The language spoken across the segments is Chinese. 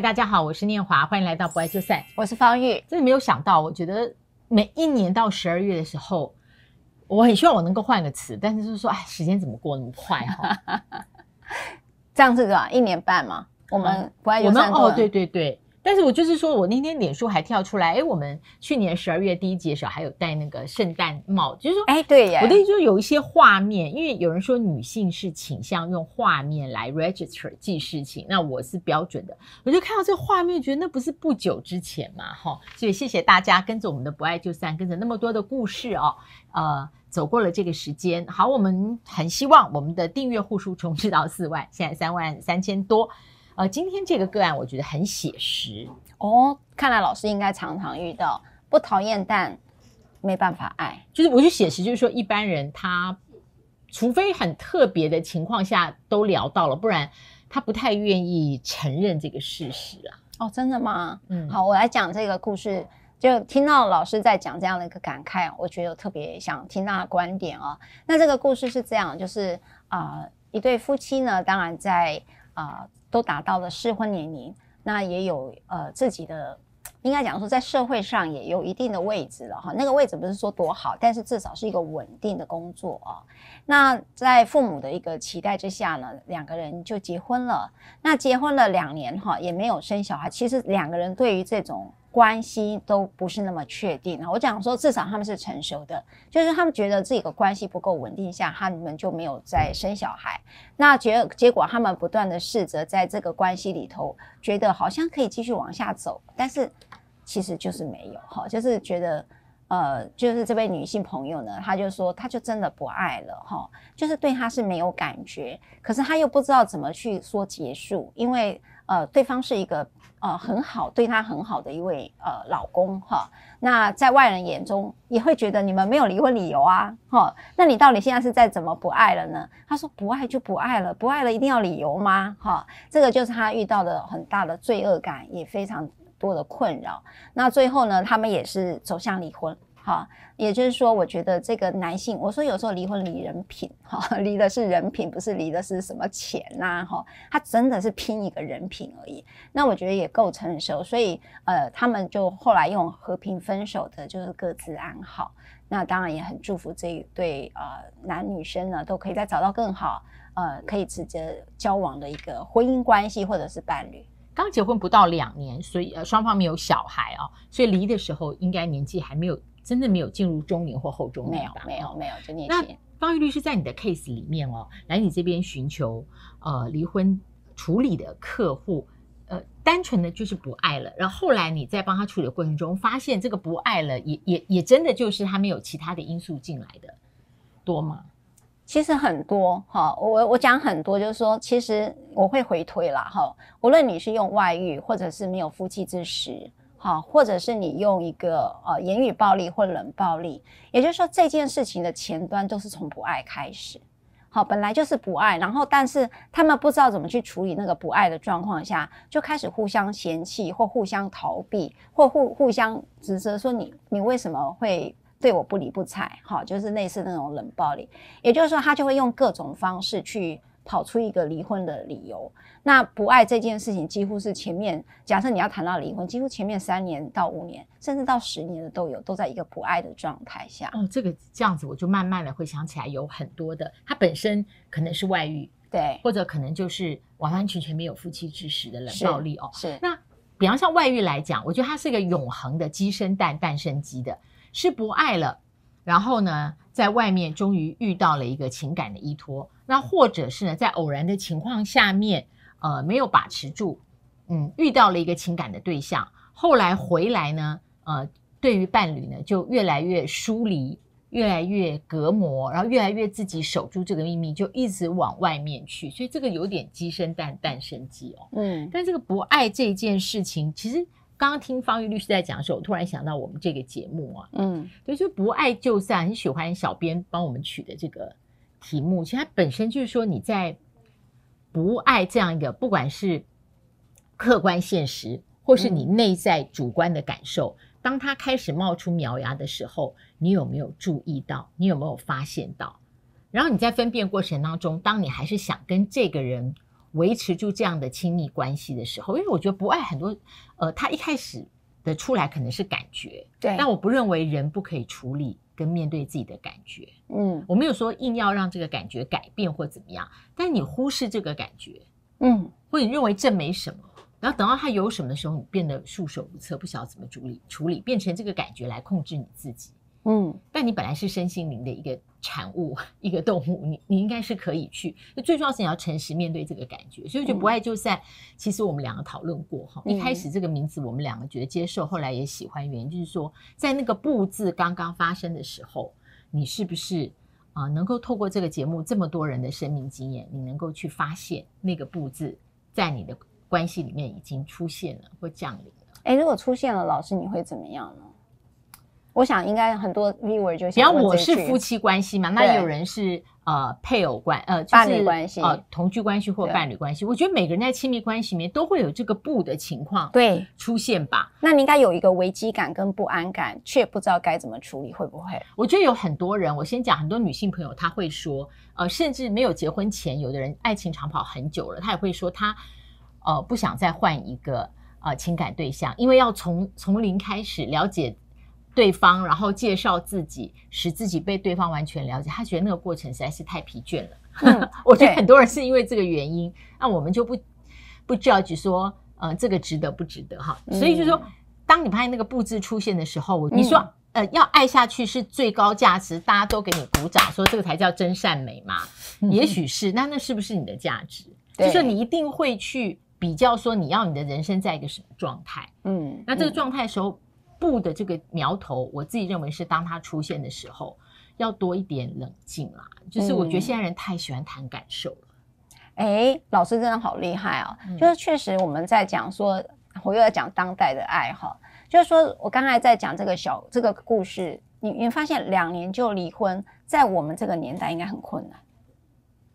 大家好，我是念华，欢迎来到不爱就散。我是方玉，真的没有想到，我觉得每一年到十二月的时候，我很希望我能够换个词，但是就是说，哎，时间怎么过那么快哈？这样子的，一年半嘛，我们不爱就散。哦，对对对。但是我就是说，我那天脸书还跳出来，哎，我们去年十二月第一集的时候还有戴那个圣诞帽，就是说，哎，对呀，我的意思说有一些画面，因为有人说女性是倾向用画面来 register 记事情，那我是标准的，我就看到这个画面，觉得那不是不久之前嘛，哈，所以谢谢大家跟着我们的不爱就散，跟着那么多的故事哦，呃，走过了这个时间，好，我们很希望我们的订阅户数重置到四万，现在三万三千多。呃，今天这个个案我觉得很写实哦。看来老师应该常常遇到不讨厌但没办法爱，就是我就写实，就是说一般人他，除非很特别的情况下都聊到了，不然他不太愿意承认这个事实啊。哦，真的吗？嗯，好，我来讲这个故事。就听到老师在讲这样的一个感慨，我觉得特别想听到观点啊。那这个故事是这样，就是啊，一对夫妻呢，当然在啊。都达到了适婚年龄，那也有呃自己的，应该讲说在社会上也有一定的位置了哈。那个位置不是说多好，但是至少是一个稳定的工作啊。那在父母的一个期待之下呢，两个人就结婚了。那结婚了两年哈，也没有生小孩。其实两个人对于这种。关系都不是那么确定啊。我讲说，至少他们是成熟的，就是他们觉得自己的关系不够稳定，下他们就没有再生小孩。那结结果他们不断的试着在这个关系里头，觉得好像可以继续往下走，但是其实就是没有哈，就是觉得，呃，就是这位女性朋友呢，她就说她就真的不爱了哈，就是对他是没有感觉，可是他又不知道怎么去说结束，因为。呃，对方是一个呃很好对他很好的一位呃老公哈，那在外人眼中也会觉得你们没有离婚理由啊哈，那你到底现在是在怎么不爱了呢？他说不爱就不爱了，不爱了一定要理由吗？哈，这个就是他遇到的很大的罪恶感，也非常多的困扰。那最后呢，他们也是走向离婚。哈，也就是说，我觉得这个男性，我说有时候离婚离人品，哈，离的是人品，不是离的是什么钱呐，哈，他真的是拼一个人品而已。那我觉得也够成熟，所以呃，他们就后来用和平分手的，就是各自安好。那当然也很祝福这一对呃男女生呢，都可以再找到更好呃，可以直接交往的一个婚姻关系或者是伴侣。刚结婚不到两年，所以呃双方没有小孩哦，所以离的时候应该年纪还没有。真的没有进入中年或后中年吧？没有，没有，没有。就那一那方玉律师在你的 case 里面哦，来你这边寻求呃离婚处理的客户，呃，单纯的就是不爱了。然后后来你在帮他处理的过程中，发现这个不爱了，也也也真的就是他没有其他的因素进来的多吗？其实很多哈，我我讲很多，就是说，其实我会回推啦哈，无论你是用外遇，或者是没有夫妻之实。好，或者是你用一个呃言语暴力或冷暴力，也就是说这件事情的前端都是从不爱开始。好，本来就是不爱，然后但是他们不知道怎么去处理那个不爱的状况下，就开始互相嫌弃或互相逃避，或互互相指责说你你为什么会对我不理不睬？好，就是类似那种冷暴力，也就是说他就会用各种方式去。跑出一个离婚的理由，那不爱这件事情几乎是前面假设你要谈到离婚，几乎前面三年到五年，甚至到十年的都有，都在一个不爱的状态下。哦，这个这样子，我就慢慢的会想起来有很多的，它本身可能是外遇，对，或者可能就是完完全全没有夫妻之实的冷暴力哦。是，那比方像外遇来讲，我觉得它是一个永恒的鸡生蛋，蛋生鸡的，是不爱了，然后呢？在外面终于遇到了一个情感的依托，那或者是呢，在偶然的情况下面，呃，没有把持住，嗯，遇到了一个情感的对象，后来回来呢，呃，对于伴侣呢就越来越疏离，越来越隔膜，然后越来越自己守住这个秘密，就一直往外面去，所以这个有点鸡生蛋，蛋生鸡哦，嗯，但这个不爱这件事情其实。刚刚听方瑜律师在讲的时候，我突然想到我们这个节目啊，嗯，所以不爱就散”，很喜欢小编帮我们取的这个题目。其实本身就是说你在不爱这样一个，不管是客观现实，或是你内在主观的感受，当它开始冒出苗芽的时候，你有没有注意到？你有没有发现到？然后你在分辨过程当中，当你还是想跟这个人。维持住这样的亲密关系的时候，因为我觉得不爱很多，呃，他一开始的出来可能是感觉，对，但我不认为人不可以处理跟面对自己的感觉，嗯，我没有说硬要让这个感觉改变或怎么样，但你忽视这个感觉，嗯，或你认为这没什么，然后等到他有什么的时候，你变得束手无策，不晓得怎么处理，处理变成这个感觉来控制你自己。嗯，但你本来是身心灵的一个产物，一个动物，你你应该是可以去。那最重要是你要诚实面对这个感觉，所以就不爱就算。其实我们两个讨论过哈，一开始这个名字我们两个觉得接受，后来也喜欢，原因就是说，在那个不字刚刚发生的时候，你是不是啊能够透过这个节目这么多人的生命经验，你能够去发现那个不字在你的关系里面已经出现了或降临了？哎，如果出现了，老师你会怎么样呢？我想应该很多例 r 就比较，我是夫妻关系嘛，那有人是呃配偶关呃伴侣关系呃同居关系或伴侣关系，我觉得每个人在亲密关系里面都会有这个不的情况对出现吧。那你应该有一个危机感跟不安感，却不知道该怎么处理，会不会？我觉得有很多人，我先讲很多女性朋友，她会说呃，甚至没有结婚前，有的人爱情长跑很久了，她也会说她呃不想再换一个呃情感对象，因为要从从零开始了解。对方，然后介绍自己，使自己被对方完全了解。他觉得那个过程实在是太疲倦了。我觉得很多人是因为这个原因。那我们就不不 judge 说，呃，这个值得不值得哈？所以就说，当你发现那个布置出现的时候，你说，呃，要爱下去是最高价值，大家都给你鼓掌，说这个才叫真善美嘛？也许是，那那是不是你的价值？就是你一定会去比较，说你要你的人生在一个什么状态？嗯，那这个状态的时候。不的这个苗头，我自己认为是，当他出现的时候，要多一点冷静啦。就是我觉得现在人太喜欢谈感受了。哎，老师真的好厉害哦！就是确实我们在讲说，我又要讲当代的爱哈。就是说我刚才在讲这个小这个故事，你你发现两年就离婚，在我们这个年代应该很困难，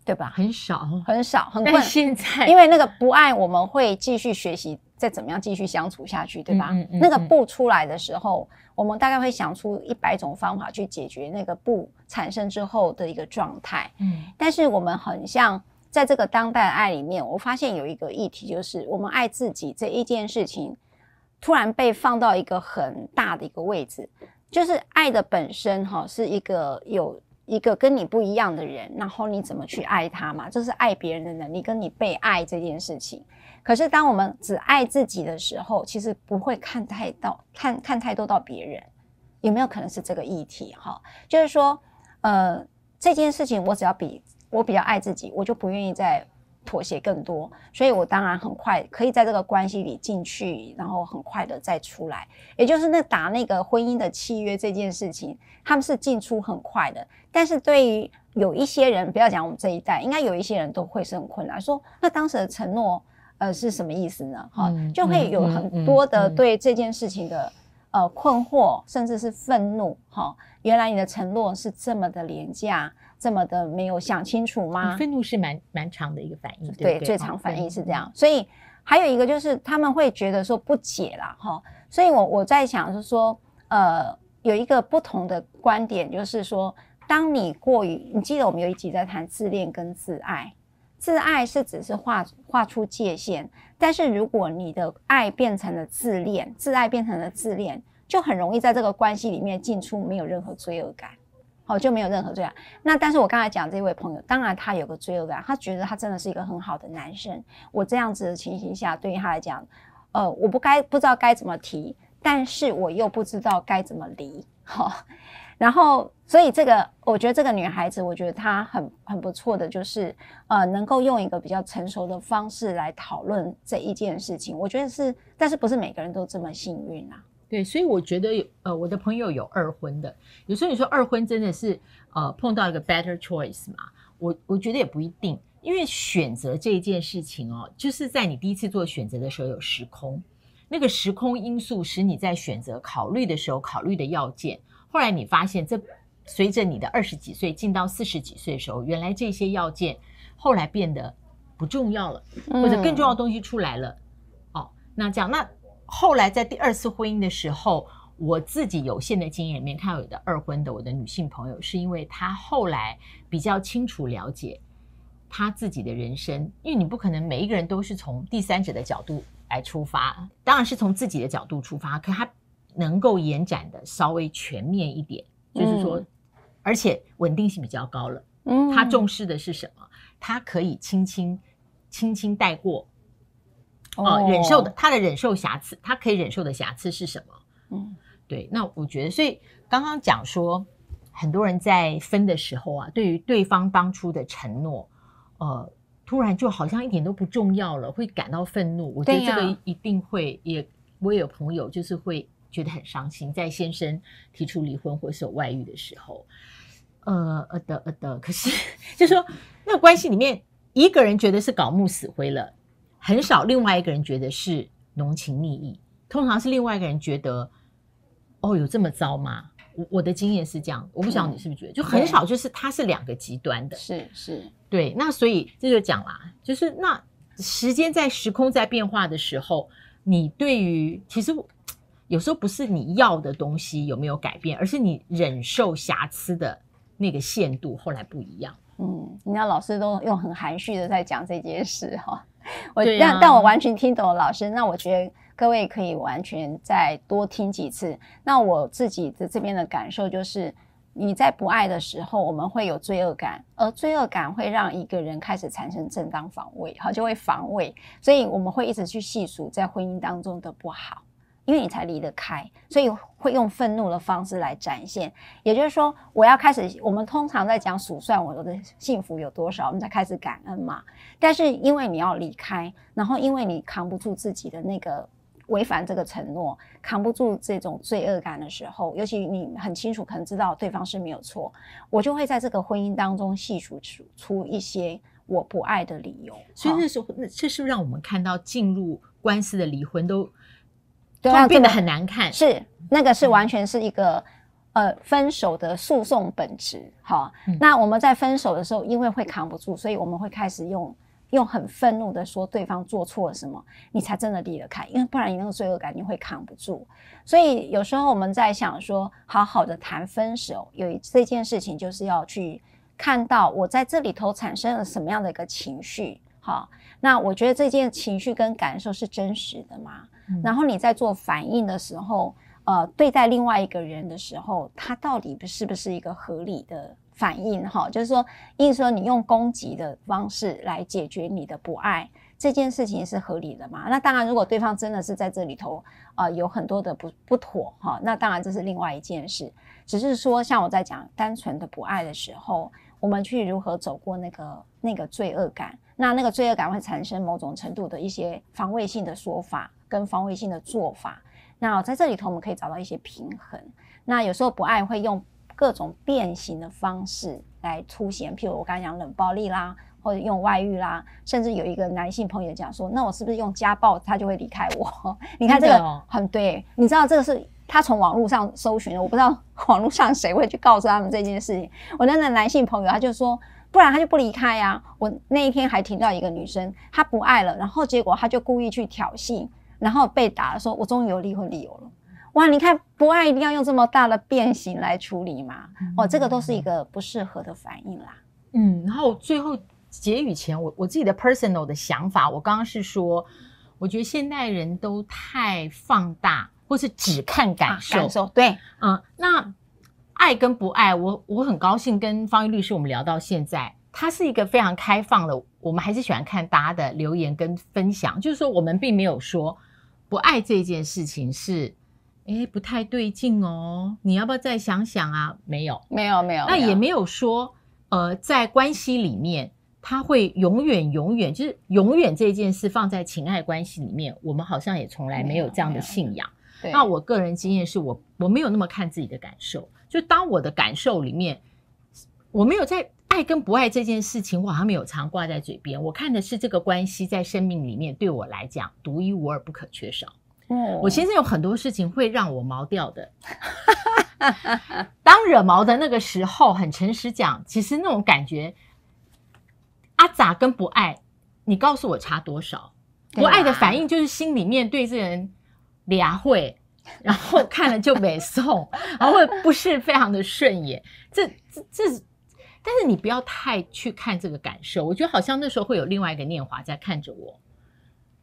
对吧？很少，很少，很困现在，因为那个不爱，我们会继续学习。再怎么样继续相处下去，对吧？那个不出来的时候，我们大概会想出一百种方法去解决那个不产生之后的一个状态。嗯，但是我们很像在这个当代爱里面，我发现有一个议题，就是我们爱自己这一件事情，突然被放到一个很大的一个位置，就是爱的本身哈，是一个有。一个跟你不一样的人，然后你怎么去爱他嘛？就是爱别人的能力，跟你被爱这件事情。可是当我们只爱自己的时候，其实不会看太到看看太多到别人，有没有可能是这个议题？哈，就是说，呃，这件事情我只要比我比较爱自己，我就不愿意再妥协更多，所以我当然很快可以在这个关系里进去，然后很快的再出来。也就是那打那个婚姻的契约这件事情，他们是进出很快的。但是对于有一些人，不要讲我们这一代，应该有一些人都会是很困难。说那当时的承诺，呃，是什么意思呢？哈，就会有很多的对这件事情的。呃，困惑甚至是愤怒，哈，原来你的承诺是这么的廉价，这么的没有想清楚吗？愤怒是蛮蛮长的一个反应，对，最长反应是这样。所以还有一个就是他们会觉得说不解了，哈。所以我我在想，是说，呃，有一个不同的观点，就是说，当你过于，你记得我们有一集在谈自恋跟自爱，自爱是只是划划出界限，但是如果你的爱变成了自恋，自爱变成了自恋。就很容易在这个关系里面进出，没有任何罪恶感，好，就没有任何罪恶感。那但是我刚才讲这位朋友，当然他有个罪恶感，他觉得他真的是一个很好的男生。我这样子的情形下，对于他来讲，呃，我不该不知道该怎么提，但是我又不知道该怎么离，好。然后，所以这个，我觉得这个女孩子，我觉得她很很不错的，就是呃，能够用一个比较成熟的方式来讨论这一件事情。我觉得是，但是不是每个人都这么幸运啊？对，所以我觉得，有呃，我的朋友有二婚的，有时候你说二婚真的是，呃，碰到一个 better choice 嘛，我我觉得也不一定，因为选择这一件事情哦，就是在你第一次做选择的时候，有时空，那个时空因素使你在选择考虑的时候考虑的要件，后来你发现这随着你的二十几岁进到四十几岁的时候，原来这些要件后来变得不重要了，或者更重要的东西出来了，哦，那这样那。后来在第二次婚姻的时候，我自己有限的经验里面，看到有的二婚的我的女性朋友，是因为她后来比较清楚了解她自己的人生，因为你不可能每一个人都是从第三者的角度来出发，当然是从自己的角度出发，可她能够延展的稍微全面一点，就是说，而且稳定性比较高了。嗯，她重视的是什么？她可以轻轻轻轻带过。哦，忍受的他的忍受瑕疵，他可以忍受的瑕疵是什么？嗯，对。那我觉得，所以刚刚讲说，很多人在分的时候啊，对于对方当初的承诺，呃，突然就好像一点都不重要了，会感到愤怒。我觉得这个一定会也，我也有朋友就是会觉得很伤心，在先生提出离婚或是有外遇的时候，呃，呃的，呃的，可是 就说那关系里面一个人觉得是搞木死灰了。很少，另外一个人觉得是浓情蜜意，通常是另外一个人觉得，哦，有这么糟吗？我我的经验是这样，我不晓得你是不是觉得，就很少，就是它是两个极端的，是是，对，那所以这就讲啦，就是那时间在时空在变化的时候，你对于其实有时候不是你要的东西有没有改变，而是你忍受瑕疵的那个限度后来不一样。嗯，家老师都用很含蓄的在讲这件事哈。我但但我完全听懂了老师，那我觉得各位可以完全再多听几次。那我自己的这边的感受就是，你在不爱的时候，我们会有罪恶感，而罪恶感会让一个人开始产生正当防卫，好就会防卫，所以我们会一直去细数在婚姻当中的不好。因为你才离得开，所以会用愤怒的方式来展现。也就是说，我要开始，我们通常在讲数算我的幸福有多少，我们才开始感恩嘛。但是因为你要离开，然后因为你扛不住自己的那个违反这个承诺，扛不住这种罪恶感的时候，尤其你很清楚，可能知道对方是没有错，我就会在这个婚姻当中细数出一些我不爱的理由。所以那时候，那这是不是让我们看到进入官司的离婚都？都要变得很难看，是那个是完全是一个呃分手的诉讼本质。好，那我们在分手的时候，因为会扛不住，所以我们会开始用用很愤怒的说对方做错了什么，你才真的离得开，因为不然你那个罪恶感你会扛不住。所以有时候我们在想说，好好的谈分手，有这件事情，就是要去看到我在这里头产生了什么样的一个情绪。好，那我觉得这件情绪跟感受是真实的吗？然后你在做反应的时候，呃，对待另外一个人的时候，他到底是不是一个合理的反应？哈，就是说，思说你用攻击的方式来解决你的不爱这件事情是合理的吗？那当然，如果对方真的是在这里头，呃，有很多的不不妥哈，那当然这是另外一件事。只是说，像我在讲单纯的不爱的时候，我们去如何走过那个那个罪恶感，那那个罪恶感会产生某种程度的一些防卫性的说法。跟防卫性的做法，那在这里头我们可以找到一些平衡。那有时候不爱会用各种变形的方式来出现，譬如我刚刚讲冷暴力啦，或者用外遇啦，甚至有一个男性朋友讲说：“那我是不是用家暴他就会离开我？” 你看这个很对，你知道这个是他从网络上搜寻的，我不知道 网络上谁会去告诉他们这件事情。我那个男性朋友他就说：“不然他就不离开呀。”我那一天还听到一个女生，她不爱了，然后结果他就故意去挑衅。然后被打，说我终于有离婚理由了。哇，你看不爱一定要用这么大的变形来处理吗？哦，这个都是一个不适合的反应啦。嗯，然后最后结语前，我我自己的 personal 的想法，我刚刚是说，我觉得现代人都太放大，或是只看感受。感受对，嗯，那爱跟不爱，我我很高兴跟方玉律师我们聊到现在，他是一个非常开放的，我们还是喜欢看大家的留言跟分享，就是说我们并没有说。不爱这件事情是，哎，不太对劲哦。你要不要再想想啊？没有，没有，没有。那也没有说，呃，在关系里面，他会永远、永远，就是永远这件事放在情爱关系里面，我们好像也从来没有这样的信仰。那我个人经验是我，我没有那么看自己的感受。就当我的感受里面，我没有在。爱跟不爱这件事情，我他没有常挂在嘴边。我看的是这个关系在生命里面对我来讲独一无二、不可缺少。嗯，我先生有很多事情会让我毛掉的。当惹毛的那个时候，很诚实讲，其实那种感觉，阿咋跟不爱，你告诉我差多少？不爱的反应就是心里面对这人俩会，然后看了就没送，然后不是非常的顺眼。这这这。但是你不要太去看这个感受，我觉得好像那时候会有另外一个念华在看着我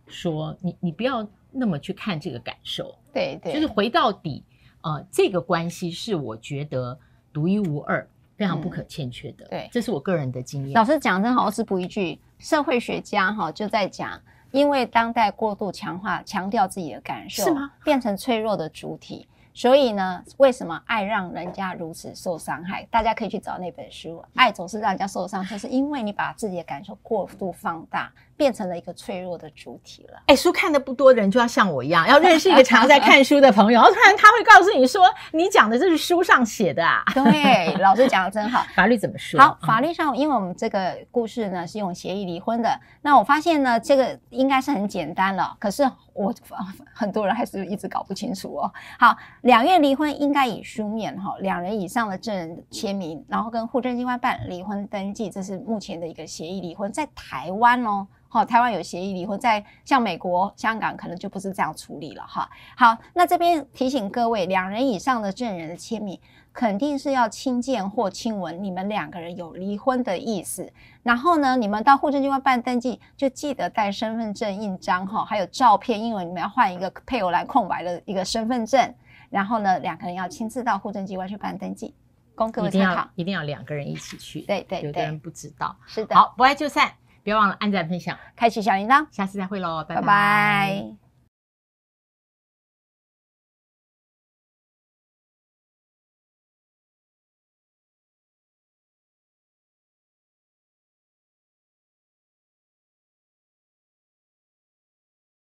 说：“你你不要那么去看这个感受。”对，对，就是回到底，呃，这个关系是我觉得独一无二、非常不可欠缺的。对，这是我个人的经验。老师讲真好，老师补一句：社会学家哈就在讲，因为当代过度强化强调自己的感受，是吗？变成脆弱的主体。所以呢，为什么爱让人家如此受伤害？大家可以去找那本书，《爱总是让人家受伤》，就是因为你把自己的感受过度放大。变成了一个脆弱的主体了。哎，书看的不多的人就要像我一样，要认识一个常在看书的朋友，然后突然他会告诉你说，你讲的这是书上写的啊。对，老师讲的真好。法律怎么说？好，法律上，因为我们这个故事呢是用协议离婚的，那我发现呢这个应该是很简单了，可是我很多人还是一直搞不清楚哦。好，两院离婚应该以书面哈，两人以上的证人签名，然后跟户政机关办离婚登记，这是目前的一个协议离婚，在台湾哦。好，台湾有协议离婚，在像美国、香港可能就不是这样处理了哈。好，那这边提醒各位，两人以上的证人的签名，肯定是要亲见或亲闻你们两个人有离婚的意思。然后呢，你们到户政机关办登记，就记得带身份证、印章哈，还有照片，因为你们要换一个配偶栏空白的一个身份证。然后呢，两个人要亲自到户政机关去办登记。位定考，一定要两个人一起去。对对对。有的人不知道。是的。好，不爱就散。别忘了按赞、分享、开启小铃铛，下次再会喽，拜拜。